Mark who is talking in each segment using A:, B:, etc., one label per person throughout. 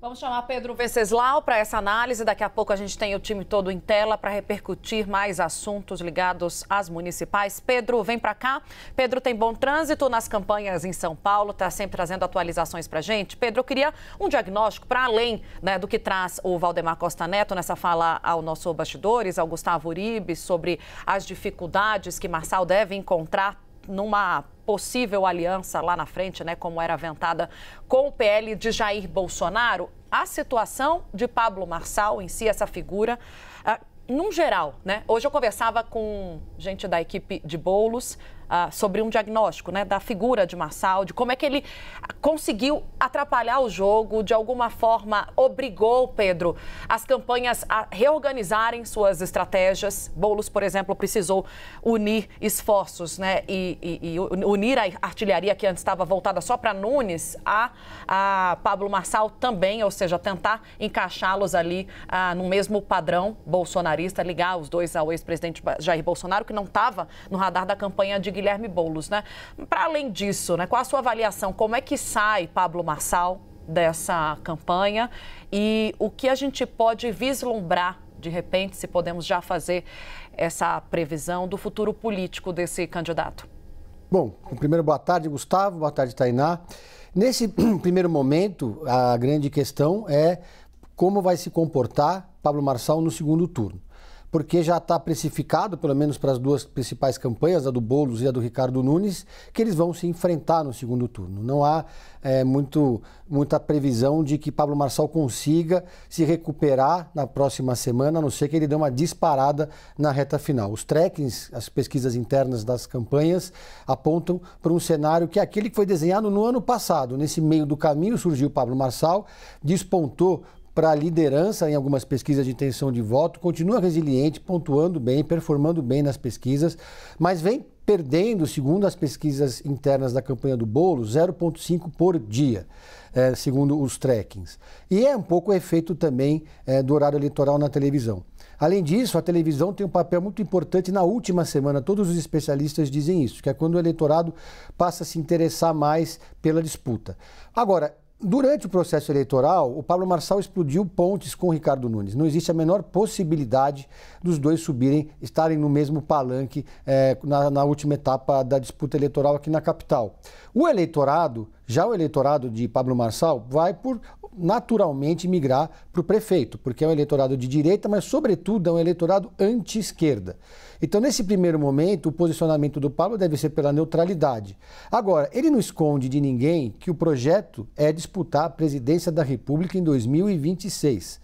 A: Vamos chamar Pedro Venceslau para essa análise. Daqui a pouco a gente tem o time todo em tela para repercutir mais assuntos ligados às municipais. Pedro, vem para cá. Pedro tem bom trânsito nas campanhas em São Paulo, está sempre trazendo atualizações para a gente. Pedro, eu queria um diagnóstico para além né, do que traz o Valdemar Costa Neto nessa fala ao nosso bastidores, ao Gustavo Uribe, sobre as dificuldades que Marçal deve encontrar numa possível aliança lá na frente, né, como era aventada com o PL de Jair Bolsonaro, a situação de Pablo Marçal em si, essa figura, uh, num geral, né? Hoje eu conversava com gente da equipe de bolos, ah, sobre um diagnóstico né, da figura de Marçal, de como é que ele conseguiu atrapalhar o jogo, de alguma forma obrigou, Pedro, as campanhas a reorganizarem suas estratégias. Boulos, por exemplo, precisou unir esforços né, e, e, e unir a artilharia que antes estava voltada só para Nunes a, a Pablo Marçal também, ou seja, tentar encaixá-los ali ah, no mesmo padrão bolsonarista, ligar os dois ao ex-presidente Jair Bolsonaro, que não estava no radar da campanha de Guilherme Boulos, né? Para além disso, né, qual a sua avaliação? Como é que sai Pablo Marçal dessa campanha e o que a gente pode vislumbrar de repente, se podemos já fazer essa previsão do futuro político desse candidato?
B: Bom, primeiro boa tarde, Gustavo, boa tarde, Tainá. Nesse primeiro momento, a grande questão é como vai se comportar Pablo Marçal no segundo turno porque já está precificado, pelo menos para as duas principais campanhas, a do Boulos e a do Ricardo Nunes, que eles vão se enfrentar no segundo turno. Não há é, muito, muita previsão de que Pablo Marçal consiga se recuperar na próxima semana, a não ser que ele dê uma disparada na reta final. Os trackings, as pesquisas internas das campanhas, apontam para um cenário que é aquele que foi desenhado no ano passado. Nesse meio do caminho surgiu Pablo Marçal, despontou para a liderança em algumas pesquisas de intenção de voto, continua resiliente, pontuando bem, performando bem nas pesquisas, mas vem perdendo, segundo as pesquisas internas da campanha do bolo, 0,5 por dia, é, segundo os trackings. E é um pouco o efeito também é, do horário eleitoral na televisão. Além disso, a televisão tem um papel muito importante na última semana. Todos os especialistas dizem isso, que é quando o eleitorado passa a se interessar mais pela disputa. Agora, Durante o processo eleitoral, o Pablo Marçal explodiu pontes com o Ricardo Nunes. Não existe a menor possibilidade dos dois subirem, estarem no mesmo palanque eh, na, na última etapa da disputa eleitoral aqui na capital. O eleitorado já o eleitorado de Pablo Marçal vai por naturalmente migrar para o prefeito, porque é um eleitorado de direita, mas, sobretudo, é um eleitorado anti-esquerda. Então, nesse primeiro momento, o posicionamento do Pablo deve ser pela neutralidade. Agora, ele não esconde de ninguém que o projeto é disputar a presidência da República em 2026.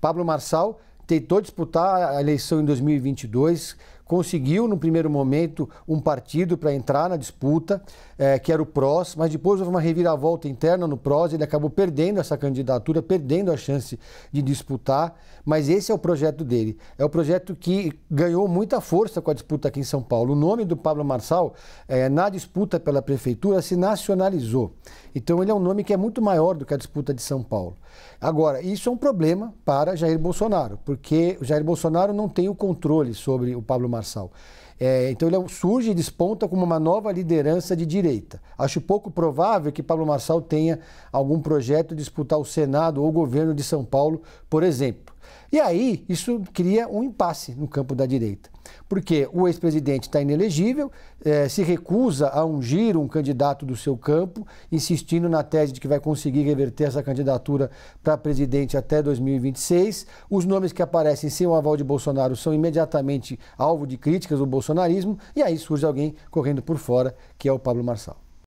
B: Pablo Marçal tentou disputar a eleição em 2022 conseguiu, no primeiro momento, um partido para entrar na disputa, é, que era o PROS, mas depois houve uma reviravolta interna no PROS, ele acabou perdendo essa candidatura, perdendo a chance de disputar, mas esse é o projeto dele. É o projeto que ganhou muita força com a disputa aqui em São Paulo. O nome do Pablo Marçal, é, na disputa pela prefeitura, se nacionalizou. Então ele é um nome que é muito maior do que a disputa de São Paulo. Agora, isso é um problema para Jair Bolsonaro, porque Jair Bolsonaro não tem o controle sobre o Pablo Marçal. Marçal. É, então ele é surge e desponta como uma nova liderança de direita. Acho pouco provável que Pablo Marçal tenha algum projeto de disputar o Senado ou o governo de São Paulo, por exemplo. E aí isso cria um impasse no campo da direita, porque o ex-presidente está inelegível, é, se recusa a ungir um candidato do seu campo, insistindo na tese de que vai conseguir reverter essa candidatura para presidente até 2026. Os nomes que aparecem sem o aval de Bolsonaro são imediatamente alvo de críticas do bolsonarismo, e aí surge alguém correndo por fora, que é o Pablo Marçal.